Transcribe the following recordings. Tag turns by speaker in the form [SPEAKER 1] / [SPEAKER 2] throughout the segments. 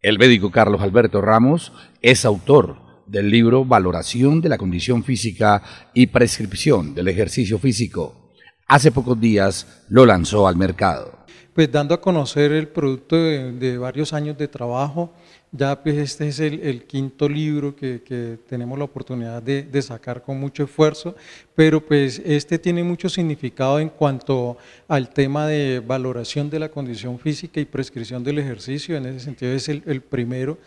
[SPEAKER 1] El médico Carlos Alberto Ramos es autor del libro Valoración de la condición física y prescripción del ejercicio físico. Hace pocos días lo lanzó al mercado
[SPEAKER 2] pues dando a conocer el producto de, varios años de trabajo. Ya pues este es el, quinto libro que, que, tenemos la oportunidad de, sacar con mucho esfuerzo, pero pues este tiene mucho significado en cuanto al tema de valoración de la condición física y prescripción del ejercicio, en ese sentido es el, primero.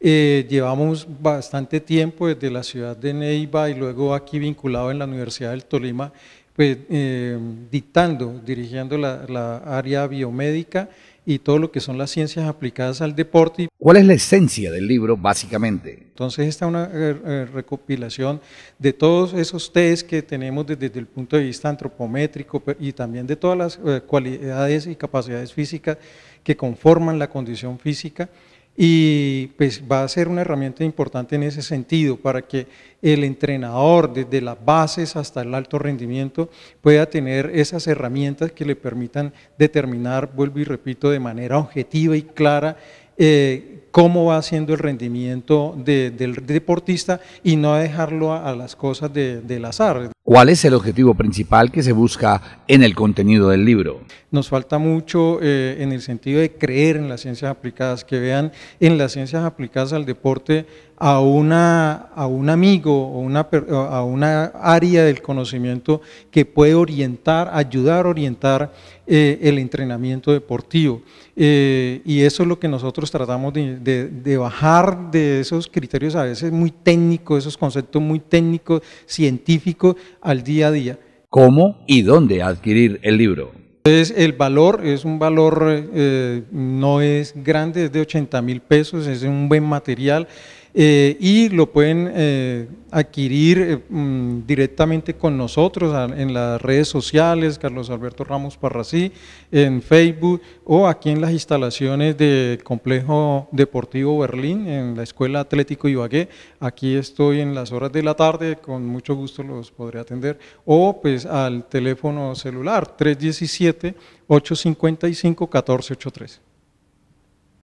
[SPEAKER 2] Eh, llevamos bastante tiempo desde la ciudad de Neiva y luego aquí vinculado en la Universidad del Tolima pues, eh, dictando, dirigiendo la, área biomédica y todo lo que son las ciencias aplicadas al deporte.
[SPEAKER 1] ¿Cuál es la esencia del libro básicamente?
[SPEAKER 2] Entonces esta es una eh, eh, recopilación de todos esos test que tenemos desde, el punto de vista antropométrico y también de todas las cualidades y capacidades físicas que conforman la condición física y pues va a ser una herramienta importante en ese sentido para que el entrenador desde las bases hasta el alto rendimiento pueda tener esas herramientas que le permitan determinar, vuelvo y repito, de manera objetiva y clara eh, cómo va haciendo el rendimiento del deportista y no dejarlo a, las cosas de, del azar.
[SPEAKER 1] ¿Cuál es el objetivo principal que se busca en el contenido del libro?
[SPEAKER 2] Nos falta mucho eh, en el sentido de creer en las ciencias aplicadas, que vean en las ciencias aplicadas al deporte a, una, a un amigo o una, a una área del conocimiento que puede orientar, ayudar a orientar eh, el entrenamiento deportivo. Eh, y eso es lo que nosotros tratamos de, bajar de esos criterios a veces muy técnicos, esos conceptos muy técnicos, científicos, al día a día.
[SPEAKER 1] ¿Cómo y dónde adquirir el libro?
[SPEAKER 2] es el valor es un valor, eh, no es grande, es de 80 mil pesos, es un buen material. Eh, y lo pueden eh, adquirir eh, mm, directamente con nosotros en las redes sociales, Carlos Alberto Ramos Parrasí, en Facebook o aquí en las instalaciones del Complejo Deportivo Berlín, en la Escuela Atlético Ibagué. Aquí estoy en las horas de la tarde, con mucho gusto los podré atender. O pues al teléfono celular 317 855 1483.